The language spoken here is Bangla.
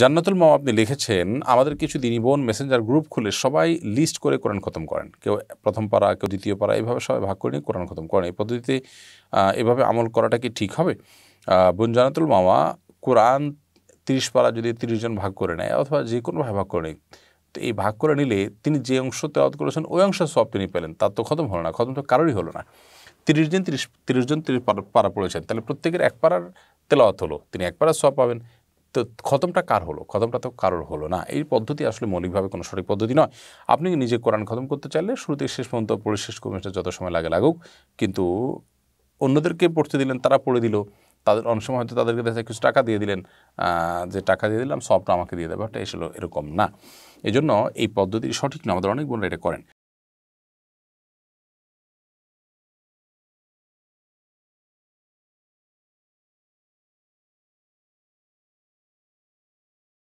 জান্নাতুল মাম আপনি লিখেছেন আমাদের কিছু দিনী বোন মেসেঞ্জার গ্রুপ খুলে সবাই লিস্ট করে কোরআন খতম করেন কেউ প্রথম পাড়া কেউ দ্বিতীয় পাড়া এইভাবে সবাই ভাগ করে নিয়ে কোরআন খতম করেন এই পদ্ধতিতে এভাবে আমল করাটা কি ঠিক হবে বোন জান্নাতুল মামা কোরআন তিরিশ পাড়া যদি তিরিশ জন ভাগ করে নেয় অথবা যে কোনোভাবে ভাগ করে নেয় তো এই ভাগ করে নিলে তিনি যে অংশ তেওয়াত করেছেন ওই অংশ সব তিনি পেলেন তার তো খতম হলো না খতম তো কারোরই হলো না তিরিশ দিন তিরিশ তিরিশ জন তিরিশ পাড়া পড়েছেন তাহলে প্রত্যেকের এক পাড়ার তেলাওয়াত হলো তিনি এক পাড়ার সব পাবেন তো খতমটা কার হলো খতমটা তো কারোর হলো না এই পদ্ধতি আসলে মৌলিকভাবে কোনো সঠিক পদ্ধতি নয় আপনি নিজে কোরআন খতম করতে চাইলে শুরুতে শেষ পর্যন্ত পড়ে শেষ কমিশটা যত সময় লাগে লাগুক কিন্তু অন্যদেরকে পড়তে দিলেন তারা পড়ে দিল তাদের অনেক সময় হয়তো তাদেরকে দেখা কিছু টাকা দিয়ে দিলেন যে টাকা দিয়ে দিলাম সবটা আমাকে দিয়ে দেবে এটা এসলো এরকম না এজন্য এই পদ্ধতি সঠিক না আমাদের অনেক বোনরা এটা করেন